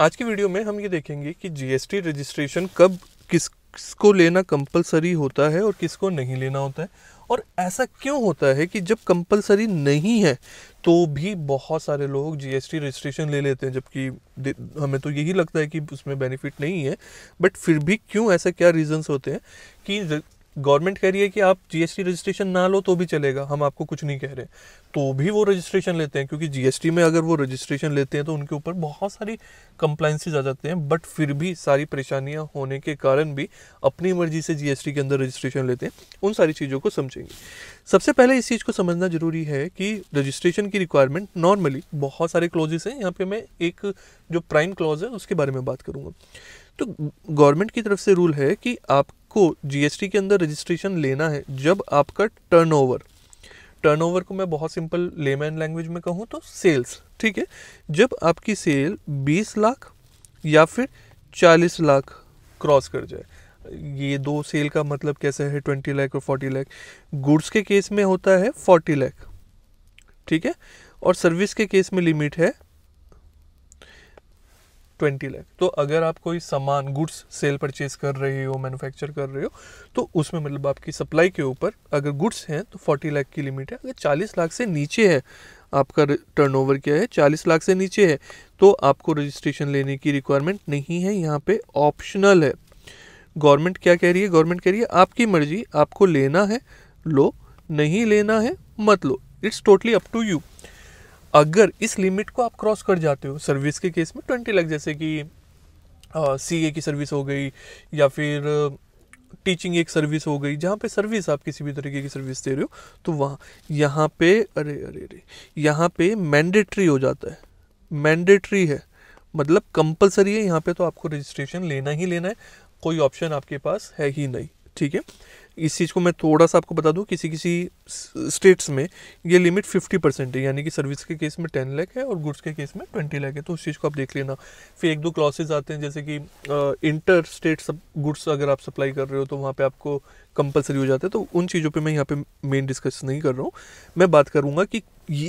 आज की वीडियो में हम ये देखेंगे कि जीएसटी रजिस्ट्रेशन कब किसको लेना कंपलसरी होता है और किसको नहीं लेना होता है और ऐसा क्यों होता है कि जब कंपलसरी नहीं है तो भी बहुत सारे लोग जीएसटी रजिस्ट्रेशन ले लेते हैं जबकि हमें तो यही लगता है कि उसमें बेनिफिट नहीं है बट फिर भी क्यों ऐसा क्या रीजंस होते हैं कि गवर्नमेंट कह रही है कि आप जीएसटी रजिस्ट्रेशन ना लो तो भी चलेगा हम आपको कुछ नहीं कह रहे तो भी वो रजिस्ट्रेशन लेते हैं क्योंकि जीएसटी में अगर वो रजिस्ट्रेशन लेते हैं तो उनके ऊपर बहुत सारी कंप्लाइंसेज आ जाते हैं बट फिर भी सारी परेशानियाँ होने के कारण भी अपनी मर्जी से जीएसटी के अंदर रजिस्ट्रेशन लेते हैं उन सारी चीज़ों को समझेंगे सबसे पहले इस चीज़ को समझना ज़रूरी है कि रजिस्ट्रेशन की रिक्वायरमेंट नॉर्मली बहुत सारे क्लॉजेस हैं यहाँ पर मैं एक जो प्राइम क्लॉज है उसके बारे में बात करूँगा तो गवर्नमेंट की तरफ से रूल है कि आप आपको जीएसटी के अंदर रजिस्ट्रेशन लेना है जब आपका टर्नओवर टर्नओवर को मैं बहुत सिंपल लेमैन लैंग्वेज में कहूँ तो सेल्स ठीक है जब आपकी सेल 20 लाख या फिर 40 लाख क्रॉस कर जाए ये दो सेल का मतलब कैसा है ट्वेंटी लाख और फोर्टी लाख गुड्स के केस में होता है फोर्टी लाख ठीक है और सर्विस के केस में लिमिट है ट्वेंटी लैख तो अगर आप कोई सामान गुड्स सेल परचेज कर रहे हो मैन्युफैक्चर कर रहे हो तो उसमें मतलब आपकी सप्लाई के ऊपर अगर गुड्स हैं तो फोर्टी लाख की लिमिट है अगर चालीस लाख से नीचे है आपका टर्नओवर क्या है चालीस लाख से नीचे है तो आपको रजिस्ट्रेशन लेने की रिक्वायरमेंट नहीं है यहाँ पे ऑप्शनल है गवर्नमेंट क्या कह रही है गवर्नमेंट कह रही है आपकी मर्जी आपको लेना है लो नहीं लेना है मत लो it's totally up to you अगर इस लिमिट को आप क्रॉस कर जाते हो सर्विस के केस में ट्वेंटी लाख जैसे कि सी ए की सर्विस हो गई या फिर टीचिंग एक सर्विस हो गई जहाँ पे सर्विस आप किसी भी तरीके की सर्विस दे रहे हो तो वहाँ यहाँ पे अरे अरे अरे यहाँ पे मैंडेटरी हो जाता है मैंडेटरी है मतलब कंपलसरी है यहाँ पे तो आपको रजिस्ट्रेशन लेना ही लेना है कोई ऑप्शन आपके पास है ही नहीं ठीक है इस चीज़ को मैं थोड़ा सा आपको बता दूँ किसी किसी स्टेट्स में ये लिमिट फिफ्टी परसेंट है यानी कि सर्विस के केस में टेन लैख है और गुड्स के केस में ट्वेंटी लैख है तो उस चीज़ को आप देख लेना फिर एक दो क्लॉसेज आते हैं जैसे कि इंटर स्टेट सब गुड्स अगर आप सप्लाई कर रहे हो तो वहाँ पर आपको कंपलसरी हो जाता है तो उन चीज़ों पर मैं यहाँ पर मेन डिस्कस नहीं कर रहा हूँ मैं बात करूँगा कि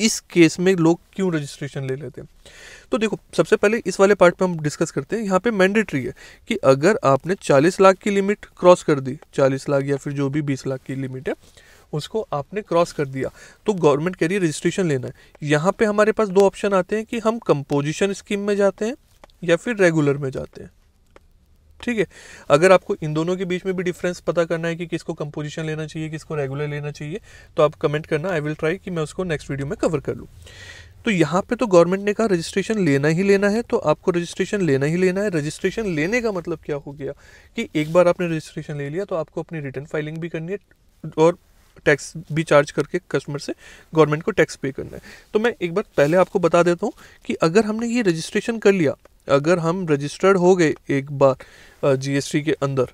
इस केस में लोग क्यों रजिस्ट्रेशन ले लेते हैं तो देखो सबसे पहले इस वाले पार्ट पे हम डिस्कस करते हैं यहाँ पे मैंडेटरी है कि अगर आपने 40 लाख की लिमिट क्रॉस कर दी 40 लाख या फिर जो भी बीस लाख की लिमिट है उसको आपने क्रॉस कर दिया तो गवर्नमेंट कह रही है रजिस्ट्रेशन लेना है यहाँ पे हमारे पास दो ऑप्शन आते हैं कि हम कंपोजिशन स्कीम में जाते हैं या फिर रेगुलर में जाते हैं ठीक है अगर आपको इन दोनों के बीच में भी डिफरेंस पता करना है कि किसको कंपोजिशन लेना चाहिए किसको रेगुलर लेना चाहिए तो आप कमेंट करना आई विल ट्राई कि मैं उसको नेक्स्ट वीडियो में कवर कर लूँ तो यहाँ पे तो गवर्नमेंट ने कहा रजिस्ट्रेशन लेना ही लेना है तो आपको रजिस्ट्रेशन लेना ही लेना है रजिस्ट्रेशन लेने का मतलब क्या हो गया कि एक बार आपने रजिस्ट्रेशन ले लिया तो आपको अपनी रिटर्न फाइलिंग भी करनी है और टैक्स भी चार्ज करके कस्टमर से गवर्नमेंट को टैक्स पे करना है तो मैं एक बार पहले आपको बता देता हूँ कि अगर हमने ये रजिस्ट्रेशन कर लिया अगर हम रजिस्टर्ड हो गए एक बार जीएसटी के अंदर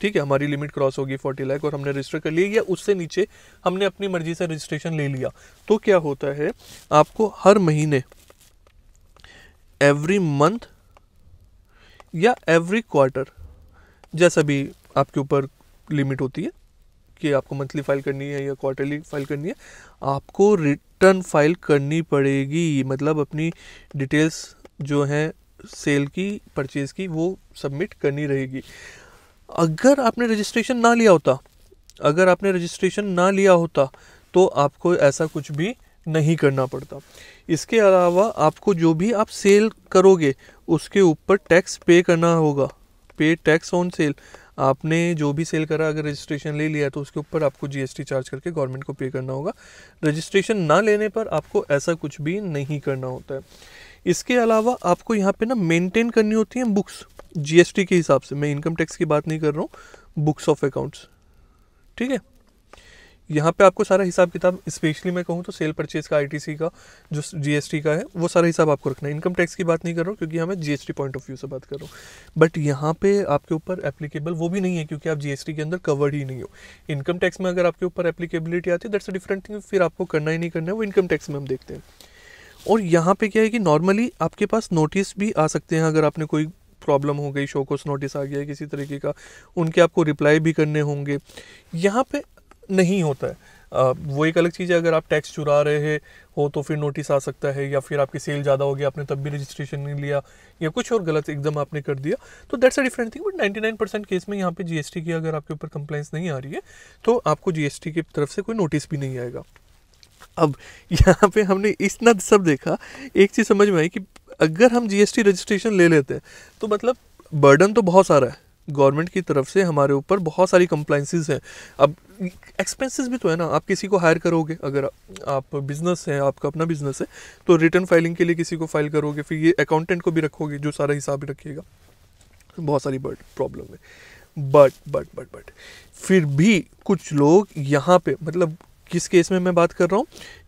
ठीक है हमारी लिमिट क्रॉस होगी फोर्टी लाख और हमने रजिस्टर कर लिया या उससे नीचे हमने अपनी मर्जी से रजिस्ट्रेशन ले लिया तो क्या होता है आपको हर महीने एवरी मंथ या एवरी क्वार्टर जैसा भी आपके ऊपर लिमिट होती है कि आपको मंथली फाइल करनी है या क्वार्टरली फाइल करनी है आपको रिटर्न फाइल करनी पड़ेगी मतलब अपनी डिटेल्स जो हैं सेल की परचेज़ की वो सबमिट करनी रहेगी अगर आपने रजिस्ट्रेशन ना लिया होता अगर आपने रजिस्ट्रेशन ना लिया होता तो आपको ऐसा कुछ भी नहीं करना पड़ता इसके अलावा आपको जो भी आप सेल करोगे उसके ऊपर टैक्स पे करना होगा पे टैक्स ऑन सेल आपने जो भी सेल करा अगर रजिस्ट्रेशन ले लिया तो उसके ऊपर आपको जीएसटी चार्ज करके गवर्नमेंट को पे करना होगा रजिस्ट्रेशन ना लेने पर आपको ऐसा कुछ भी नहीं करना होता है इसके अलावा आपको यहाँ पे ना मेंटेन करनी होती हैं बुक्स जीएसटी के हिसाब से मैं इनकम टैक्स की बात नहीं कर रहा हूँ बुक्स ऑफ अकाउंट्स ठीक है यहाँ पे आपको सारा हिसाब किताब स्पेशली मैं कहूँ तो सेल परचेज का आई का जो जीएसटी का है वो सारा हिसाब आपको रखना है इनकम टैक्स की बात नहीं कर रहा हूँ क्योंकि हमें जीएसटी पॉइंट ऑफ व्यू से बात कर रहा हूँ बट यहाँ पे आपके ऊपर एप्लीकेबल वो भी नहीं है क्योंकि आप जीएसटी के अंदर कवर्ड ही नहीं हो इनकम टैक्स में अगर आपके ऊपर एप्लीकेबिलिटी आती है दैट्स अ डिफरेंट थिंग फिर आपको करना ही नहीं करना है वो इनकम टैक्स में हम देखते हैं और यहाँ पे क्या है कि नॉर्मली आपके पास नोटिस भी आ सकते हैं अगर आपने कोई प्रॉब्लम हो गई शोकोस नोटिस आ गया किसी तरीके का उनके आपको रिप्लाई भी करने होंगे यहाँ पे नहीं होता है वो एक अलग चीज़ है अगर आप टैक्स चुरा रहे हो तो फिर नोटिस आ सकता है या फिर आपकी सेल ज़्यादा हो गया आपने तब भी रजिस्ट्रेशन नहीं लिया या कुछ और गलत एकदम आपने कर दिया तो that's a different thing but 99 percent case में यहाँ पे जीएसटी की अगर आपके ऊपर कंप्लेंस नहीं आ रही है तो आपको जीएसटी की तरफ से कोई नोटिस भी नहीं आएगा अब यहाँ पे हमने इतना सब देखा एक चीज़ समझ में आई कि अगर हम जी रजिस्ट्रेशन ले लेते हैं तो मतलब बर्डन तो बहुत सारा है गवर्नमेंट की तरफ से हमारे ऊपर बहुत सारी कंप्लाइंसिस हैं अब एक्सपेंसेस भी तो है ना आप किसी को हायर करोगे अगर आप बिजनेस हैं आपका अपना बिजनेस है तो रिटर्न फाइलिंग के लिए किसी को फाइल करोगे फिर ये अकाउंटेंट को भी रखोगे जो सारा हिसाब रखिएगा बहुत सारी बर्ड प्रॉब्लम है बट बट बट बट फिर भी कुछ लोग यहाँ पे मतलब किस केस में मैं बात कर रहा हूँ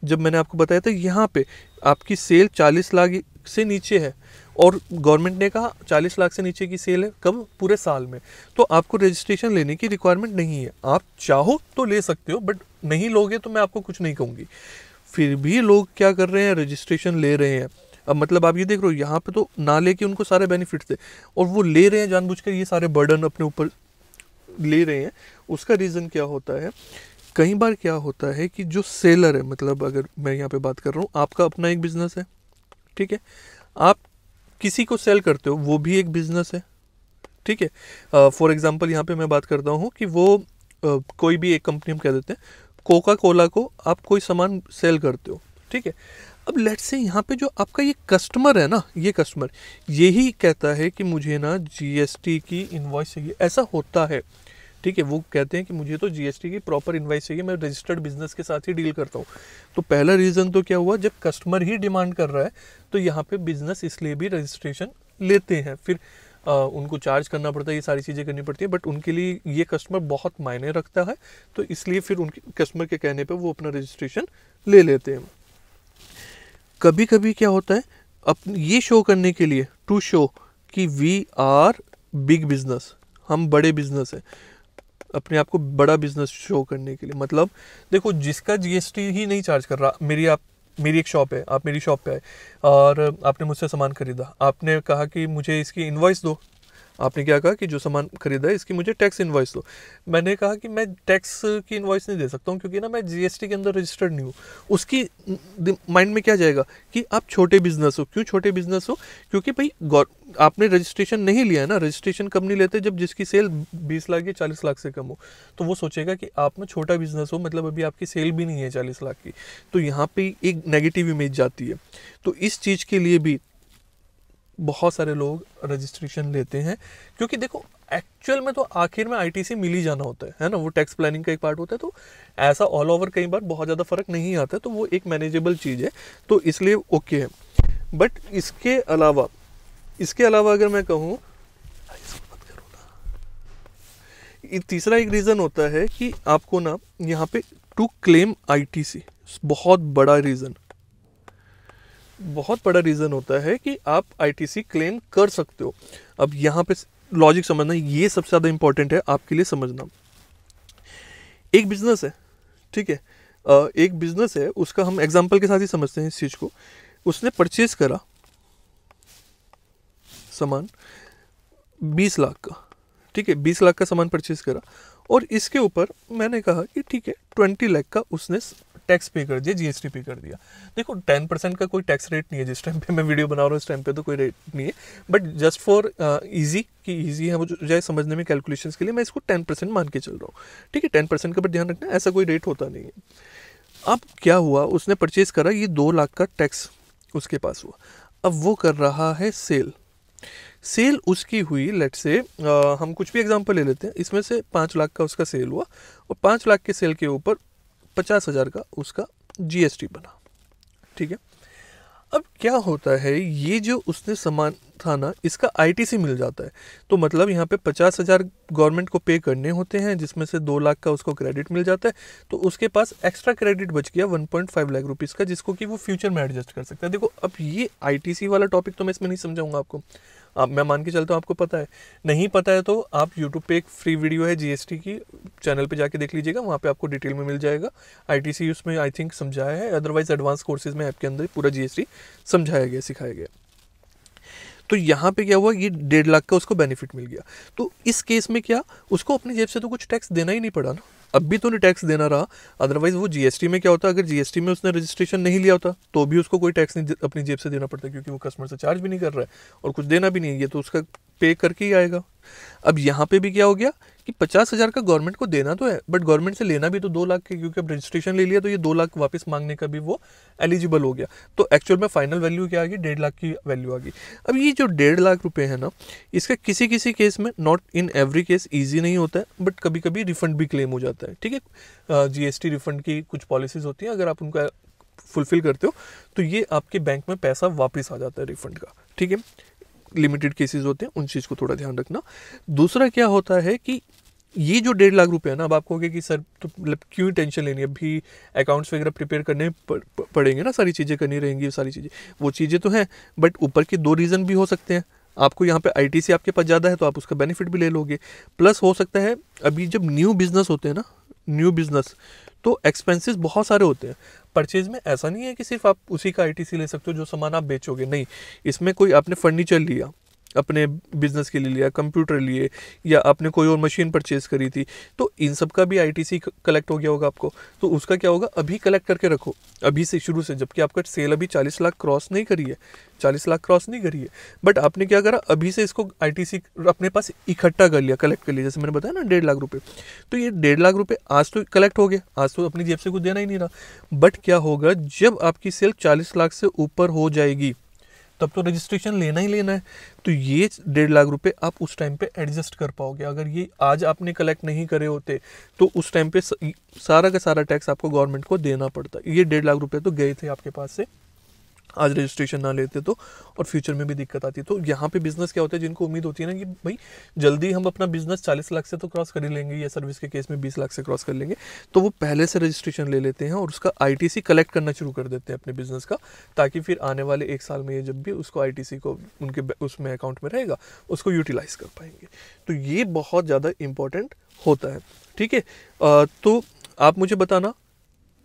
जब मैंने आपको बताया था यहाँ पे आपकी सेल 40 लाख से नीचे है और गवर्नमेंट ने कहा 40 लाख से नीचे की सेल है कब पूरे साल में तो आपको रजिस्ट्रेशन लेने की रिक्वायरमेंट नहीं है आप चाहो तो ले सकते हो बट नहीं लोगे तो मैं आपको कुछ नहीं कहूँगी फिर भी लोग क्या कर रहे हैं रजिस्ट्रेशन ले रहे हैं अब मतलब आप ये देख रहे हो यहाँ पे तो ना लेके उनको सारे बेनिफिट्स थे और वो ले रहे हैं जानबूझकर ये सारे बर्डन अपने ऊपर ले रहे हैं उसका रीज़न क्या होता है कई बार क्या होता है कि जो सेलर है मतलब अगर मैं यहाँ पे बात कर रहा हूँ आपका अपना एक बिजनेस है ठीक है आप किसी को सेल करते हो वो भी एक बिजनेस है ठीक है फॉर एग्जाम्पल यहाँ पे मैं बात करता हूँ कि वो uh, कोई भी एक कंपनी हम कह देते हैं कोका कोला को आप कोई सामान सेल करते हो ठीक है अब लेट्स से यहाँ पे जो आपका ये कस्टमर है ना ये कस्टमर यही कहता है कि मुझे ना जीएसटी की इन्वॉइस चाहिए ऐसा होता है ठीक है वो कहते हैं कि मुझे तो जीएसटी की प्रॉपर इन्वाइस चाहिए मैं रजिस्टर्ड बिजनेस के साथ ही डील करता हूँ तो पहला रीज़न तो क्या हुआ जब कस्टमर ही डिमांड कर रहा है तो यहाँ पे बिजनेस इसलिए भी रजिस्ट्रेशन लेते हैं फिर आ, उनको चार्ज करना पड़ता है ये सारी चीज़ें करनी पड़ती है बट उनके लिए ये कस्टमर बहुत मायने रखता है तो इसलिए फिर उनके कस्टमर के कहने पर वो अपना रजिस्ट्रेशन ले लेते हैं कभी कभी क्या होता है अपने ये शो करने के लिए टू शो कि वी आर बिग बिजनेस हम बड़े बिजनेस हैं अपने आप को बड़ा बिजनेस शो करने के लिए मतलब देखो जिसका जीएसटी ही नहीं चार्ज कर रहा मेरी आप मेरी एक शॉप है आप मेरी शॉप पे आए और आपने मुझसे सामान खरीदा आपने कहा कि मुझे इसकी इन्वाइस दो आपने क्या कहा कि जो सामान खरीदा है इसकी मुझे टैक्स इन्वाइस दो मैंने कहा कि मैं टैक्स की इन्वाइस नहीं दे सकता हूँ क्योंकि ना मैं जीएसटी के अंदर रजिस्टर्ड नहीं हूँ उसकी माइंड में क्या जाएगा कि आप छोटे बिजनेस हो क्यों छोटे बिजनेस हो क्योंकि भाई आपने रजिस्ट्रेशन नहीं लिया है ना रजिस्ट्रेशन कब नहीं लेते जब जिसकी सेल बीस लाख या चालीस लाख से कम हो तो वो सोचेगा कि आप में छोटा बिजनेस हो मतलब अभी आपकी सेल भी नहीं है चालीस लाख की तो यहाँ पे एक नेगेटिव इमेज जाती है तो इस चीज़ के लिए भी बहुत सारे लोग रजिस्ट्रेशन लेते हैं क्योंकि देखो एक्चुअल में तो आखिर में आईटीसी मिल ही जाना होता है है ना वो टैक्स प्लानिंग का एक पार्ट होता है तो ऐसा ऑल ओवर कई बार बहुत ज़्यादा फर्क नहीं आता तो वो एक मैनेजेबल चीज़ है तो इसलिए ओके है बट इसके अलावा इसके अलावा अगर मैं कहूँ तीसरा एक रीज़न होता है कि आपको ना यहाँ पे टू क्लेम आईटीसी बहुत बड़ा रीज़न बहुत बड़ा रीज़न होता है कि आप आईटीसी क्लेम कर सकते हो अब यहाँ पे लॉजिक समझना ये सबसे ज़्यादा इंपॉर्टेंट है आपके लिए समझना एक बिजनेस है ठीक है एक बिजनेस है उसका हम एग्जाम्पल के साथ ही समझते हैं इस चीज़ को उसने परचेज करा सामान बीस लाख का ठीक है बीस लाख का सामान परचेज करा और इसके ऊपर मैंने कहा कि ठीक है ट्वेंटी लाख का उसने टैक्स पे कर दिया जीएसटी पे कर दिया देखो टेन परसेंट का कोई टैक्स रेट नहीं है जिस टाइम पे मैं वीडियो बना रहा हूँ उस टाइम पे तो कोई रेट नहीं है बट जस्ट फॉर ईजी कि ईजी है जाए समझने में कैलकुलेशन के लिए मैं इसको टेन परसेंट मान के चल रहा हूँ ठीक है टेन परसेंट का पर ध्यान रखना ऐसा कोई रेट होता नहीं है अब क्या हुआ उसने परचेज करा ये दो लाख का टैक्स उसके पास हुआ अब वो कर रहा है सेल सेल उसकी हुई लेट से आ, हम कुछ भी एग्जांपल ले लेते हैं इसमें से पाँच लाख का उसका सेल हुआ और पाँच लाख के सेल के ऊपर पचास हज़ार का उसका जीएसटी बना ठीक है अब क्या होता है ये जो उसने सामान था ना इसका आईटीसी मिल जाता है तो मतलब यहाँ पे पचास हज़ार गवर्नमेंट को पे करने होते हैं जिसमें से दो लाख का उसको क्रेडिट मिल जाता है तो उसके पास एक्स्ट्रा क्रेडिट बच गया one point five lakh rupees का जिसको कि वो फ्यूचर में एडजस्ट कर सकता है देखो अब ये आईटीसी वाला टॉपिक तो मैं इसमें नहीं समझाऊंगा आपको आप मैं मान के चलता हूँ आपको पता है नहीं पता है तो आप यूट्यूब पे एक फ्री वीडियो है जीएसटी की चैनल पे जाके देख लीजिएगा वहाँ पे आपको डिटेल में मिल जाएगा आईटीसी उसमें आई थिंक समझाया है अदरवाइज एडवांस कोर्सेज में ऐप के अंदर पूरा जीएसटी समझाया गया सिखाया गया तो यहाँ पे क्या हुआ ये डेढ़ लाख का उसको बेनिफिट मिल गया तो इस केस में क्या उसको अपनी जेब से तो कुछ टैक्स देना ही नहीं पड़ा ना अब भी तो उन्हें टैक्स देना रहा अदरवाइज वो जीएसटी में क्या होता अगर जीएसटी में उसने रजिस्ट्रेशन नहीं लिया होता तो भी उसको कोई टैक्स नहीं अपनी जेब से देना पड़ता क्योंकि वो कस्टमर से चार्ज भी नहीं कर रहा है और कुछ देना भी नहीं है ये तो उसका पे करके ही आएगा अब यहाँ पे भी क्या हो गया कि पचास हज़ार का गवर्नमेंट को देना तो है बट गवर्नमेंट से लेना भी तो दो लाख के क्योंकि अब रजिस्ट्रेशन ले लिया तो ये दो लाख वापस मांगने का भी वो एलिजिबल हो गया तो एक्चुअल में फाइनल वैल्यू क्या आ गई डेढ़ लाख की वैल्यू आ गई अब ये जो डेढ़ लाख रुपये है ना इसका किसी किसी केस में not in every case easy नहीं होता है बट कभी कभी रिफंड भी क्लेम हो जाता है ठीक है जीएसटी रिफंड की कुछ पॉलिसीज़ होती हैं अगर आप उनका फुलफ़िल करते हो तो ये आपके बैंक में पैसा वापस आ जाता है रिफंड का ठीक है लिमिटेड केसेस होते हैं उन चीज़ को थोड़ा ध्यान रखना दूसरा क्या होता है कि ये जो डेढ़ लाख रुपये है ना अब आप कहोगे कि सर तो मतलब क्यों टेंशन लेनी है अभी अकाउंट्स वगैरह प्रिपेयर करने पड़ेंगे ना सारी चीज़ें करनी रहेंगी सारी चीज़ें वो चीज़ें तो हैं बट ऊपर के दो रीज़न भी हो सकते हैं आपको यहाँ पे आईटीसी आपके पास ज़्यादा है तो आप उसका बेनिफिट भी ले लोगे प्लस हो सकता है अभी जब न्यू बिज़नेस होते हैं ना न्यू बिज़नेस तो एक्सपेंसेस बहुत सारे होते हैं परचेज में ऐसा नहीं है कि सिर्फ आप उसी का आई ले सकते हो जो सामान आप बेचोगे नहीं इसमें कोई आपने फर्नीचर लिया अपने बिज़नेस के लिए लिया कंप्यूटर लिए या आपने कोई और मशीन परचेज करी थी तो इन सब का भी आईटीसी कलेक्ट हो गया होगा आपको तो उसका क्या होगा अभी कलेक्ट करके रखो अभी से शुरू से जबकि आपका सेल अभी चालीस लाख क्रॉस नहीं करी है चालीस लाख क्रॉस नहीं करी है बट आपने क्या करा अभी से इसको आई अपने पास इकट्ठा कर लिया कलेक्ट कर लिया जैसे मैंने बताया ना डेढ़ लाख रुपये तो ये डेढ़ लाख रुपये आज तो कलेक्ट हो गया आज तो अपनी जेब से कुछ देना ही नहीं रहा बट क्या होगा जब आपकी सेल चालीस लाख से ऊपर हो जाएगी तब तो रजिस्ट्रेशन लेना ही लेना है तो ये डेढ़ लाख रुपए आप उस टाइम पे एडजस्ट कर पाओगे अगर ये आज आपने कलेक्ट नहीं करे होते तो उस टाइम पे सारा का सारा टैक्स आपको गवर्नमेंट को देना पड़ता ये डेढ़ लाख रुपए तो गए थे आपके पास से आज रजिस्ट्रेशन ना लेते तो और फ्यूचर में भी दिक्कत आती है तो यहाँ पे बिजनेस क्या होता है जिनको उम्मीद होती है ना कि भाई जल्दी हम अपना बिजनेस 40 लाख से तो क्रॉस कर ही लेंगे या सर्विस के केस में 20 लाख से क्रॉस कर लेंगे तो वो पहले से रजिस्ट्रेशन ले लेते हैं और उसका आईटीसी कलेक्ट करना शुरू कर देते हैं अपने बिजनेस का ताकि फिर आने वाले एक साल में ये जब भी उसको आई को उनके उसमें अकाउंट में रहेगा उसको यूटिलाइज कर पाएंगे तो ये बहुत ज़्यादा इम्पोर्टेंट होता है ठीक है तो आप मुझे बताना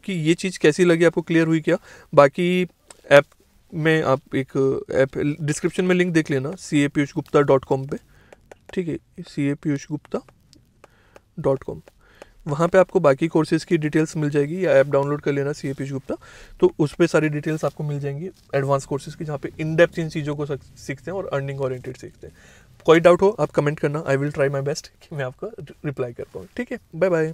कि ये चीज़ कैसी लगी आपको क्लियर हुई क्या बाकी ऐप में आप एक ऐप डिस्क्रिप्शन में लिंक देख लेना C A Piyush Gupta dot com पर ठीक है C A Piyush Gupta dot com वहाँ पर आपको बाकी कोर्सेज़ की डिटेल्स मिल जाएगी या ऐप डाउनलोड कर लेना सी ए पीयूष गुप्ता तो उस पर सारी डिटेल्स आपको मिल जाएंगी एडवांस कोर्सेज़ की जहाँ पे इन डेप्थ इन चीज़ों को सीखते हैं और अर्निंग ओरिएंटेड सीखते हैं कोई डाउट हो आप कमेंट करना I will try my best कि मैं आपका रिप्लाई कर पाऊँ ठीक है बाय बाय